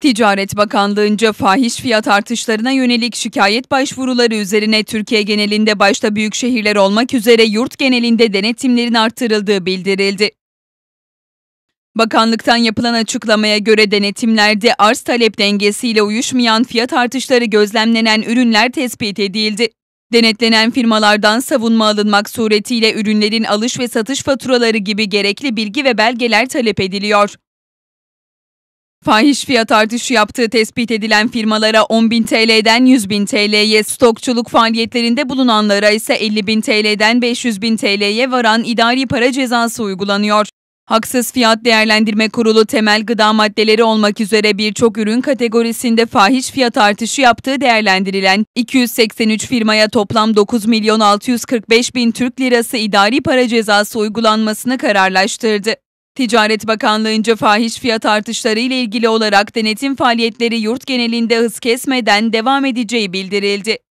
Ticaret Bakanlığı'nca fahiş fiyat artışlarına yönelik şikayet başvuruları üzerine Türkiye genelinde başta büyük şehirler olmak üzere yurt genelinde denetimlerin artırıldığı bildirildi. Bakanlıktan yapılan açıklamaya göre denetimlerde arz talep dengesiyle uyuşmayan fiyat artışları gözlemlenen ürünler tespit edildi. Denetlenen firmalardan savunma alınmak suretiyle ürünlerin alış ve satış faturaları gibi gerekli bilgi ve belgeler talep ediliyor. Fahiş fiyat artışı yaptığı tespit edilen firmalara 10.000 TL'den 100.000 TL'ye, stokçuluk faaliyetlerinde bulunanlara ise 50.000 TL'den 500.000 TL'ye varan idari para cezası uygulanıyor. Haksız Fiyat Değerlendirme Kurulu temel gıda maddeleri olmak üzere birçok ürün kategorisinde fahiş fiyat artışı yaptığı değerlendirilen 283 firmaya toplam 9 milyon 645 bin Türk lirası idari para cezası uygulanmasını kararlaştırdı. Ticaret Bakanlığı'nca fahiş fiyat artışları ile ilgili olarak denetim faaliyetleri yurt genelinde hız kesmeden devam edeceği bildirildi.